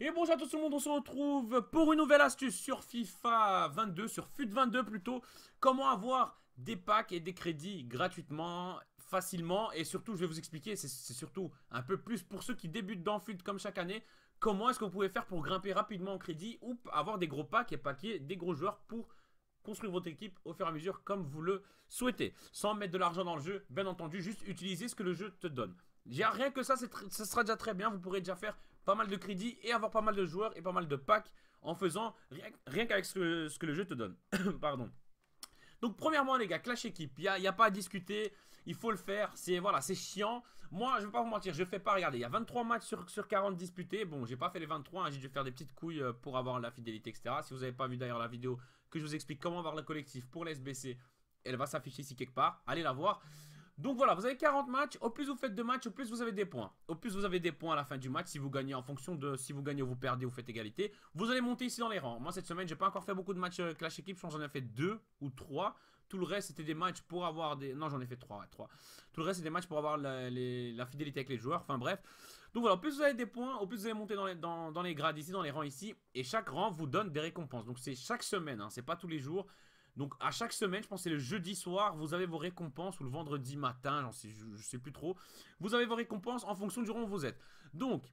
Et bonjour à tout le monde, on se retrouve pour une nouvelle astuce sur FIFA 22, sur FUT 22 plutôt. Comment avoir des packs et des crédits gratuitement, facilement et surtout, je vais vous expliquer, c'est surtout un peu plus pour ceux qui débutent dans FUT comme chaque année, comment est-ce que vous pouvez faire pour grimper rapidement en crédit ou avoir des gros packs et paquets, des gros joueurs pour construire votre équipe au fur et à mesure comme vous le souhaitez. Sans mettre de l'argent dans le jeu, bien entendu, juste utiliser ce que le jeu te donne. Rien que ça, ce sera déjà très bien. Vous pourrez déjà faire pas mal de crédits et avoir pas mal de joueurs et pas mal de packs en faisant rien, qu'avec ce, que le jeu te donne. Pardon. Donc premièrement les gars, clash équipe, il n'y a, a, pas à discuter, il faut le faire, c'est voilà, c'est chiant. Moi, je vais pas vous mentir, je fais pas, regarder il y a 23 matchs sur, sur 40 disputés, bon, j'ai pas fait les 23, hein. j'ai dû faire des petites couilles euh, pour avoir la fidélité, etc. Si vous n'avez pas vu d'ailleurs la vidéo que je vous explique comment avoir le collectif pour les SBC, elle va s'afficher ici quelque part, allez la voir. Donc voilà, vous avez 40 matchs. Au plus vous faites de matchs, au plus vous avez des points. Au plus vous avez des points à la fin du match, si vous gagnez en fonction de si vous gagnez ou vous perdez vous faites égalité, vous allez monter ici dans les rangs. Moi cette semaine, j'ai pas encore fait beaucoup de matchs euh, clash équipe, je pense j'en ai fait 2 ou 3. Tout le reste c'était des matchs pour avoir des non, j'en ai fait 3, 3. Tout le reste c'était des matchs pour avoir la, fidélité avec les joueurs. Enfin bref. Donc voilà, au plus vous avez des points, au plus vous allez monter dans les, dans, les grades ici, dans les rangs ici et chaque rang vous donne des récompenses. Donc c'est chaque semaine, ce hein, c'est pas tous les jours. Donc à chaque semaine, je pense c'est le jeudi soir, vous avez vos récompenses ou le vendredi matin, je, ne sais plus trop. Vous avez vos récompenses en fonction du rang où vous êtes. Donc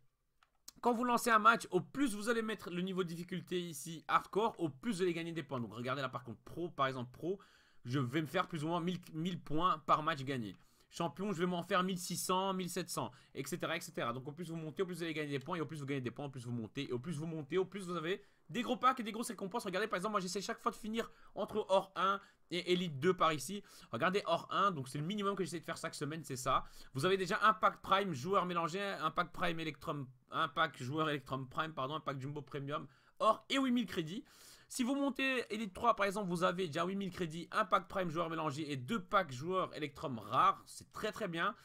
quand vous lancez un match, au plus vous allez mettre le niveau de difficulté ici hardcore, au plus vous allez gagner des points. Donc regardez là par contre pro, par exemple pro, je vais me faire plus ou moins 1000, points par match gagné. Champion, je vais m'en faire 1600, 1700, etc., etc. Donc au plus vous montez, au plus vous allez gagner des points, et au plus vous gagnez des points, au plus vous montez, et au plus vous montez, au plus vous avez des gros packs et des grosses récompenses. Regardez, par exemple, moi j'essaie chaque fois de finir entre Or 1 et Elite 2 par ici. Regardez Or 1, donc c'est le minimum que j'essaie de faire chaque semaine, c'est ça. Vous avez déjà un pack Prime joueur mélangé, un pack Prime électrom, un pack joueur électrom Prime, pardon, un pack Jumbo Premium. Or et 8000 crédits. Si vous montez Elite 3 par exemple, vous avez déjà 8000 crédits, un pack Prime joueur mélangé et deux packs joueurs Electrum rare. C'est très très bien.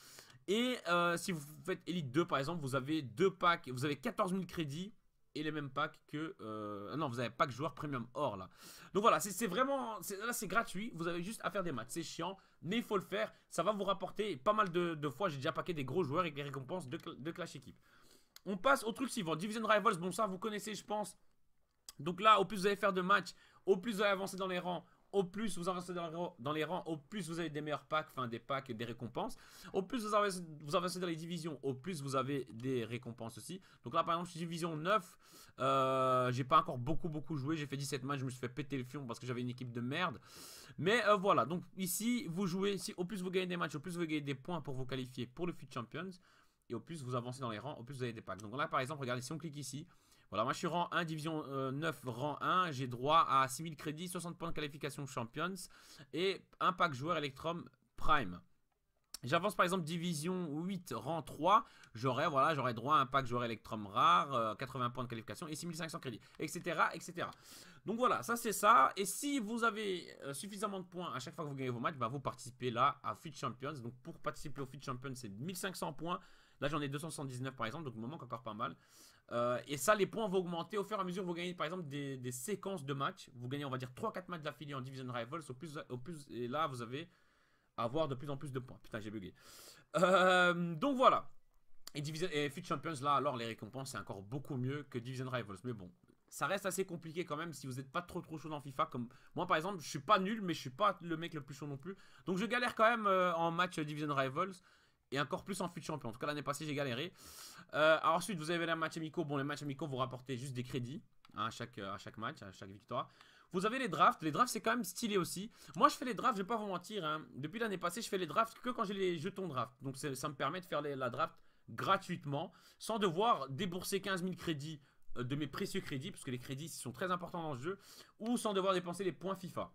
Et euh, si vous faites Elite 2 par exemple, vous avez deux packs, vous avez 14000 crédits et les mêmes packs que... Euh, non, vous avez que joueur premium or là. Donc voilà, c'est vraiment... Là c'est gratuit, vous avez juste à faire des matchs, c'est chiant, mais il faut le faire. Ça va vous rapporter pas mal de, fois, j'ai déjà paqué des gros joueurs avec des récompenses de, de Clash Équipe. On passe au truc suivant, Division Rivals, bon ça vous connaissez je pense. Donc là, au plus vous allez faire de matchs, au plus vous allez avancer dans les rangs, au plus vous avancez dans, les rangs, au plus vous avez des meilleurs packs, enfin des packs, des récompenses. Au plus vous avancez, vous avancez dans les divisions, au plus vous avez des récompenses aussi. Donc là par exemple, je suis division 9, euh, j'ai pas encore beaucoup beaucoup joué, j'ai fait 17 matchs, je me suis fait péter le fion parce que j'avais une équipe de merde. Mais euh, voilà, donc ici vous jouez, si, au plus vous gagnez des matchs, au plus vous gagnez des points pour vous qualifier pour le Fit Champions. Et au plus vous avancez dans les rangs, au plus vous avez des packs. Donc là par exemple, regardez, si on clique ici, voilà, moi je suis rang 1, division 9, euh, rang 1. J'ai droit à 6000 crédits, 60 points de qualification Champions et un pack joueur Electrum Prime. J'avance par exemple division 8, rang 3, j'aurais voilà, droit à un pack joueur Electrum rare, 80 euh, points de qualification et 6500 crédits, etc. etc. Donc voilà, ça c'est ça. Et si vous avez euh, suffisamment de points à chaque fois que vous gagnez vos matchs, bah, vous participez là à Fit Champions. Donc pour participer au Fit Champions, c'est 1500 points. Là j'en ai 279 par exemple, donc il me manque encore pas mal. Euh, et ça, les points vont augmenter au fur et à mesure. Vous gagnez par exemple des, séquences de matchs. Vous gagnez, on va dire, 3-4 matchs d'affilée en Division Rivals. Au plus, au plus, et là, vous avez à avoir de plus en plus de points. Putain, j'ai bugué. Euh, donc voilà. Et, Division, et Champions, là, alors les récompenses, c'est encore beaucoup mieux que Division Rivals. Mais bon, ça reste assez compliqué quand même si vous n'êtes pas trop trop chaud dans FIFA. Comme moi par exemple, je suis pas nul, mais je suis pas le mec le plus chaud non plus. Donc je galère quand même euh, en match Division Rivals. Et encore plus en fut champion. En tout cas, l'année passée, j'ai galéré. Euh, ensuite, vous avez les matchs amicaux. Bon, les matchs amicaux, vous rapportez juste des crédits hein, à, chaque, à chaque match, à chaque victoire. Vous avez les drafts. Les drafts, c'est quand même stylé aussi. Moi, je fais les drafts, je vais pas vous mentir. Hein. Depuis l'année passée, je fais les drafts que quand j'ai les jetons draft. Donc, ça me permet de faire la draft gratuitement sans devoir débourser 15 000 crédits euh, de mes précieux crédits, parce que les crédits sont très importants dans ce jeu, ou sans devoir dépenser les points FIFA.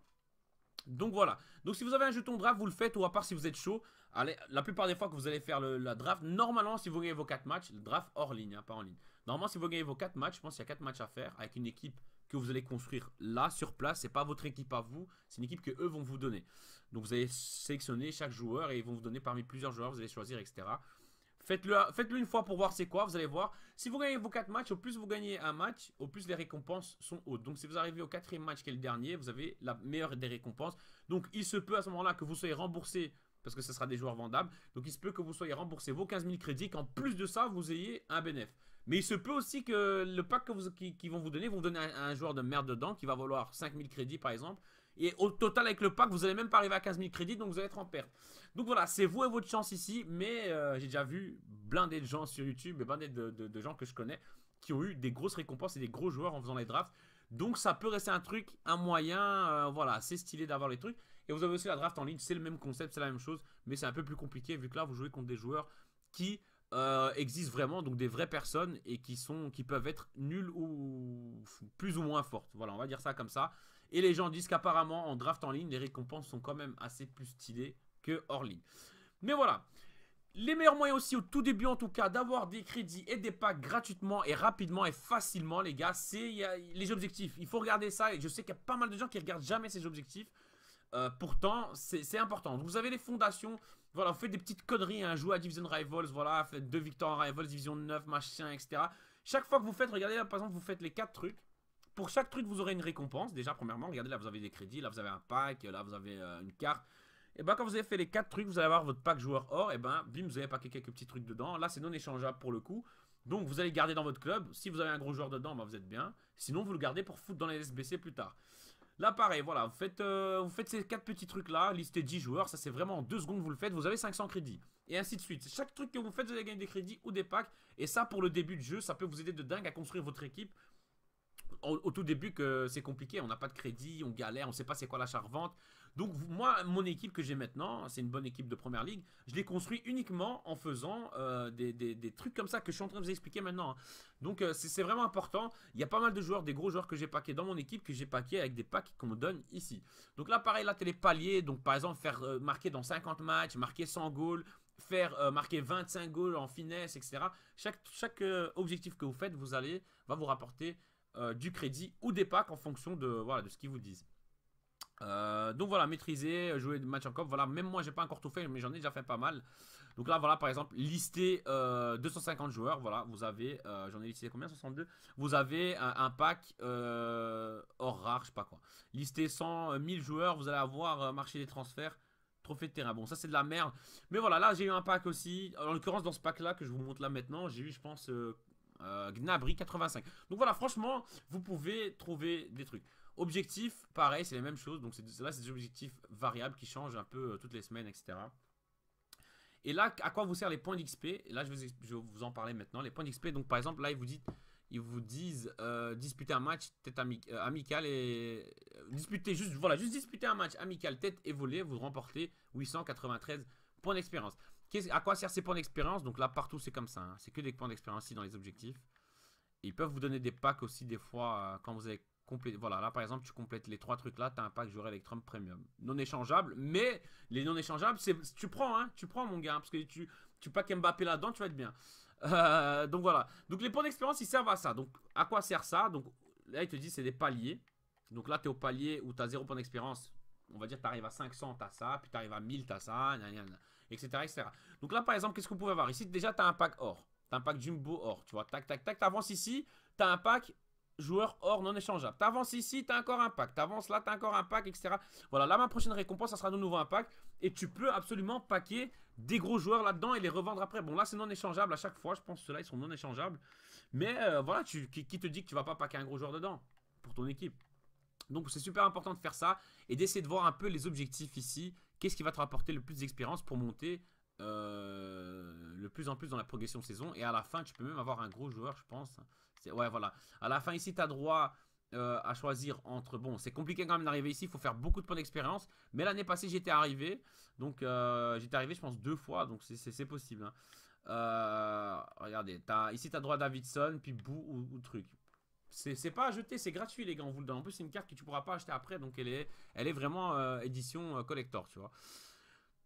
Donc voilà. Donc si vous avez un jeton draft, vous le faites, ou à part si vous êtes chaud. Allez, la plupart des fois que vous allez faire le, la draft, normalement, si vous gagnez vos 4 matchs, le draft hors ligne, hein, pas en ligne. Normalement, si vous gagnez vos 4 matchs, je pense qu'il y a 4 matchs à faire avec une équipe que vous allez construire là, sur place. C'est pas votre équipe à vous, c'est une équipe que eux vont vous donner. Donc vous allez sélectionner chaque joueur et ils vont vous donner parmi plusieurs joueurs, vous allez choisir, etc. Faites-le faites une fois pour voir c'est quoi, vous allez voir. Si vous gagnez vos 4 matchs, au plus vous gagnez un match, au plus les récompenses sont hautes. Donc si vous arrivez au quatrième match qui est le dernier, vous avez la meilleure des récompenses. Donc il se peut à ce moment-là que vous soyez remboursé parce que ce sera des joueurs vendables. Donc il se peut que vous soyez remboursé vos 15 000 crédits, qu'en plus de ça, vous ayez un bénéfice. Mais il se peut aussi que le pack qu'ils vont vous donner, vont vous donner un, un, joueur de merde dedans qui va valoir 5 000 crédits par exemple, et au total, avec le pack, vous n'allez même pas arriver à 15 000 crédits, donc vous allez être en perte. Donc voilà, c'est vous et votre chance ici. Mais euh, j'ai déjà vu blindé de gens sur YouTube et blindé de, gens que je connais qui ont eu des grosses récompenses et des gros joueurs en faisant les drafts. Donc ça peut rester un truc, un moyen, euh, voilà, c'est stylé d'avoir les trucs. Et vous avez aussi la draft en ligne, c'est le même concept, c'est la même chose, mais c'est un peu plus compliqué vu que là vous jouez contre des joueurs qui euh, existent vraiment, donc des vraies personnes et qui, sont, qui peuvent être nulles ou plus ou moins fortes. Voilà, on va dire ça comme ça. Et les gens disent qu'apparemment, en draft en ligne, les récompenses sont quand même assez plus stylées que hors ligne. Mais voilà. Les meilleurs moyens aussi, au tout début en tout cas, d'avoir des crédits et des packs gratuitement et rapidement et facilement, les gars, c'est les objectifs. Il faut regarder ça et je sais qu'il y a pas mal de gens qui regardent jamais ces objectifs. Euh, pourtant, c'est important. vous avez les fondations, voilà, vous faites des petites conneries, hein, jouez à Division Rivals, voilà, faites deux victoires en Rivals, Division 9, machin, etc. Chaque fois que vous faites, regardez là, par exemple, vous faites les quatre trucs. Pour chaque truc, vous aurez une récompense. Déjà, premièrement, regardez là, vous avez des crédits, là, vous avez un pack, là, vous avez euh, une carte. Et ben, quand vous avez fait les quatre trucs, vous allez avoir votre pack joueur or. Et ben, bim, vous avez packé quelques petits trucs dedans. Là, c'est non échangeable pour le coup. Donc vous allez garder dans votre club. Si vous avez un gros joueur dedans, ben vous êtes bien. Sinon, vous le gardez pour foutre dans les SBC plus tard. Là, pareil, voilà, vous faites, euh, vous faites ces quatre petits trucs-là, listez 10 joueurs, ça c'est vraiment en 2 secondes vous le faites, vous avez 500 crédits. Et ainsi de suite. Chaque truc que vous faites, vous allez gagner des crédits ou des packs. Et ça, pour le début de jeu, ça peut vous aider de dingue à construire votre équipe. Au, tout début, que c'est compliqué, on n'a pas de crédit, on galère, on ne sait pas c'est quoi la charvente. Donc moi, mon équipe que j'ai maintenant, c'est une bonne équipe de Première Ligue, je l'ai construit uniquement en faisant euh, des, trucs comme ça que je suis en train de vous expliquer maintenant. Hein. Donc euh, c'est vraiment important. Il y a pas mal de joueurs, des gros joueurs que j'ai paqués dans mon équipe, que j'ai paqués avec des packs qu'on me donne ici. Donc là, pareil, là, t'es les paliers. Donc par exemple, faire euh, marquer dans 50 matchs, marquer 100 goals, faire marquer 25 goals en finesse, etc. Chaque, objectif que vous faites, vous allez, va vous rapporter du crédit ou des packs en fonction de, de ce qu'ils vous disent. Euh, donc voilà, maîtriser, jouer de match en cop, voilà, même moi j'ai pas encore tout fait, mais j'en ai déjà fait pas mal. Donc là voilà, par exemple, lister 250 euh, joueurs, voilà, vous avez, euh, j'en ai listé combien 62 Vous avez un, pack hors rare, je sais pas quoi. Lister 100, 1000 joueurs, vous allez avoir marché des transferts, trophée de terrain. Bon, ça c'est de la merde, mais voilà, là j'ai eu un pack aussi, en l'occurrence dans ce pack là que je vous montre là maintenant, j'ai eu je pense euh, Gnabri 85. Donc voilà, franchement, vous pouvez trouver des trucs. Objectif, pareil, c'est les mêmes choses. Donc c'est là, c'est des objectifs variables qui changent un peu euh, toutes les semaines, etc. Et là, à quoi vous sert les points d'XP Là, je vais vous, vous en parler maintenant. Les points d'XP, donc par exemple, là, ils vous, disent, ils vous disent euh, disputer un match tête amical et disputer juste voilà juste disputer un match amical tête et voler vous remportez 893 points d'expérience à quoi sert ces points d'expérience Donc là, partout, c'est comme ça. Hein. C'est que des points d'expérience ici dans les objectifs. ils peuvent vous donner des packs aussi, des fois, euh, quand vous avez complété. Voilà, là, par exemple, tu complètes les trois trucs là, tu as un pack Joueur Electrum Premium. Non échangeable, mais les non échangeables, c'est tu prends, hein, tu prends, mon gars, parce que tu, tu packs Mbappé là-dedans, tu vas être bien. Euh, donc voilà. Donc les points d'expérience, ils servent à ça. Donc à quoi sert ça Donc là, il te dit c'est des paliers. Donc là, tu es au palier où tu as zéro point d'expérience on va dire, tu arrives à 500, t'as ça, puis tu arrives à 1000, t'as ça, etc., etc. Donc là, par exemple, qu'est-ce que vous pouvez avoir Ici, déjà, tu as un pack or. Tu un pack jumbo or, tu vois, tac, tac, tac, t'avances ici, tu as un pack joueur or non échangeable. T'avances ici, t'as encore un pack. T'avances là, t'as encore un pack, etc. Voilà, là, ma prochaine récompense, ça sera de nouveau un pack. Et tu peux absolument paquer des gros joueurs là-dedans et les revendre après. Bon, là, c'est non échangeable à chaque fois. Je pense que ceux-là, ils sont non échangeables. Mais euh, voilà, tu, qui, te dit que tu vas pas paquer un gros joueur dedans pour ton équipe donc c'est super important de faire ça et d'essayer de voir un peu les objectifs ici. Qu'est-ce qui va te rapporter le plus d'expérience pour monter euh, le plus en plus dans la progression de saison. Et à la fin, tu peux même avoir un gros joueur, je pense. Ouais, voilà. À la fin ici, tu as droit euh, à choisir entre... Bon, c'est compliqué quand même d'arriver ici, il faut faire beaucoup de points d'expérience. Mais l'année passée, j'étais arrivé. Donc euh, j'étais arrivé, je pense, deux fois. Donc c'est possible. Hein. Euh, regardez, as, ici, tu as droit à Davidson, puis Bou ou truc. C'est pas à jeter, c'est gratuit les gars, on vous le donne. En plus c'est une carte que tu pourras pas acheter après, donc elle est, elle est vraiment euh, édition euh, collector, tu vois.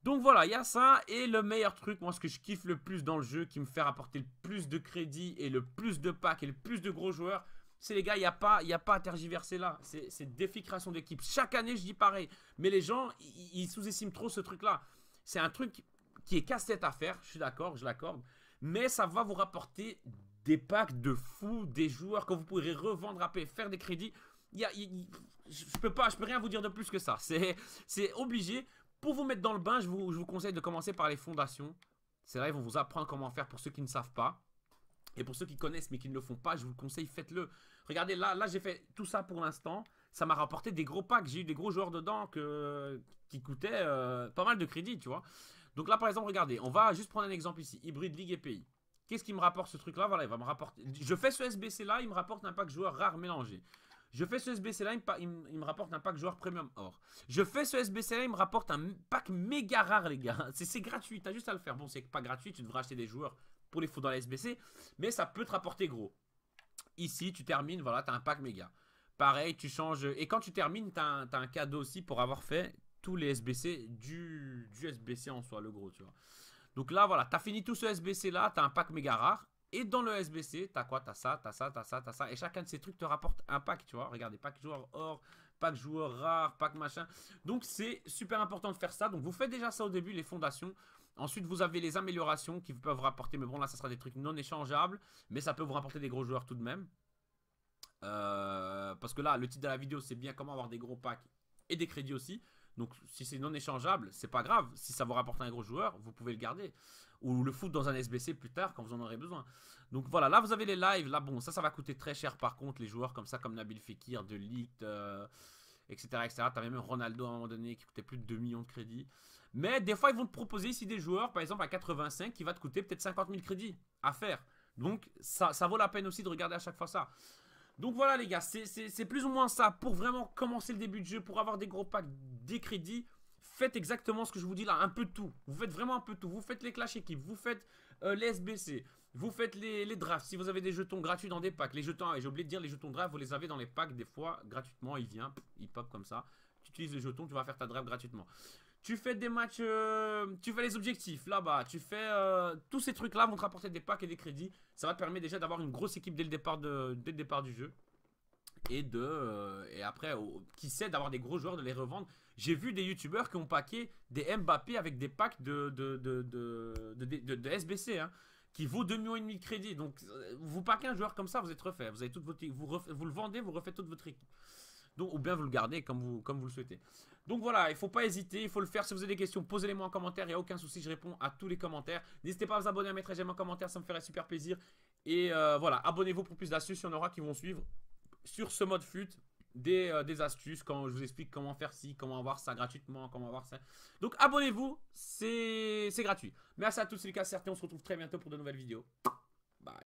Donc voilà, il y a ça, et le meilleur truc, moi ce que je kiffe le plus dans le jeu, qui me fait rapporter le plus de crédit, et le plus de packs, et le plus de gros joueurs, c'est les gars, il n'y a, pas, y a pas à tergiverser là. C'est défi création d'équipe. Chaque année, je dis pareil. Mais les gens, ils sous-estiment trop ce truc-là. C'est un truc qui est casse-tête à faire, je suis d'accord, je l'accorde. Mais ça va vous rapporter des packs de fous, des joueurs que vous pourrez revendre à paix, faire des crédits. Y a, je peux pas, je peux rien vous dire de plus que ça. C'est obligé. Pour vous mettre dans le bain, je vous, conseille de commencer par les fondations. C'est là, ils vont vous apprendre comment faire pour ceux qui ne savent pas. Et pour ceux qui connaissent mais qui ne le font pas, je vous conseille, faites-le. Regardez, là, là j'ai fait tout ça pour l'instant. Ça m'a rapporté des gros packs. J'ai eu des gros joueurs dedans que, qui coûtaient euh, pas mal de crédits, tu vois. Donc là, par exemple, regardez, on va juste prendre un exemple ici. Hybride ligue et Pays. Qu'est-ce qui me rapporte ce truc-là Voilà, il va me rapporter. Je fais ce SBC-là, il me rapporte un pack joueur rare mélangé. Je fais ce SBC-là, il, me rapporte un pack joueur premium or. Je fais ce SBC-là, il me rapporte un pack méga rare, les gars. C'est gratuit, t'as juste à le faire. Bon, c'est pas gratuit, tu devras acheter des joueurs pour les foutre dans la SBC, mais ça peut te rapporter gros. Ici, tu termines, voilà, t'as un pack méga. Pareil, tu changes. Et quand tu termines, t'as un, cadeau aussi pour avoir fait tous les SBC du, du SBC en soi, le gros, tu vois. Donc là, voilà, tu as fini tout ce SBC là, tu as un pack méga rare. Et dans le SBC, t'as quoi T'as ça, t'as ça, t'as ça, t'as ça. Et chacun de ces trucs te rapporte un pack, tu vois. Regardez, pack joueur or, pack joueur rare, pack machin. Donc c'est super important de faire ça. Donc vous faites déjà ça au début, les fondations. Ensuite, vous avez les améliorations qui peuvent vous rapporter. Mais bon, là, ça sera des trucs non échangeables. Mais ça peut vous rapporter des gros joueurs tout de même. Euh, parce que là, le titre de la vidéo, c'est bien comment avoir des gros packs et des crédits aussi. Donc si c'est non échangeable, c'est pas grave. Si ça vous rapporte un gros joueur, vous pouvez le garder. Ou le foutre dans un SBC plus tard quand vous en aurez besoin. Donc voilà, là vous avez les lives. Là bon, ça ça va coûter très cher par contre. Les joueurs comme ça, comme Nabil Fekir, De etc. etc. T'avais même Ronaldo à un moment donné qui coûtait plus de 2 millions de crédits. Mais des fois ils vont te proposer ici des joueurs, par exemple à 85, qui va te coûter peut-être 50 000 crédits à faire. Donc ça, ça vaut la peine aussi de regarder à chaque fois ça. Donc voilà les gars, c'est plus ou moins ça. Pour vraiment commencer le début de jeu, pour avoir des gros packs crédits. Faites exactement ce que je vous dis là, un peu tout. Vous faites vraiment un peu tout. Vous faites les clash équipes, euh, vous faites les SBC, vous faites les, drafts. Si vous avez des jetons gratuits dans des packs, les jetons, et ah, j'ai oublié de dire, les jetons draft, vous les avez dans les packs des fois gratuitement. Il vient, il pop comme ça. Tu utilises les jetons, tu vas faire ta draft gratuitement. Tu fais des matchs, euh, tu fais les objectifs là-bas, tu fais euh, tous ces trucs-là vont te rapporter des packs et des crédits. Ça va te permettre déjà d'avoir une grosse équipe dès le départ, de, dès le départ du jeu et de euh, et après qui sait d'avoir des gros joueurs de les revendre. J'ai vu des youtubeurs qui ont paqué des Mbappé avec des packs de de, SBC hein, qui vaut 2 millions et demi de crédit. Donc euh, vous paquez un joueur comme ça, vous êtes refait, vous avez vous, vous le vendez, vous refaites toute votre équipe. Donc, ou bien vous le gardez comme vous, comme vous le souhaitez. Donc voilà, il ne faut pas hésiter, il faut le faire. Si vous avez des questions, posez-les-moi en commentaire, il n'y a aucun souci, je réponds à tous les commentaires. N'hésitez pas à vous abonner, à mettre un j'aime en commentaire, ça me ferait super plaisir. Et euh, voilà, abonnez-vous pour plus d'astuces, il y en aura qui vont suivre sur ce mode fut euh, des, astuces, quand je vous explique comment faire ci, comment avoir ça gratuitement, comment avoir ça. Donc abonnez-vous, c'est gratuit. Merci à tous les cas, certains, on se retrouve très bientôt pour de nouvelles vidéos. Bye.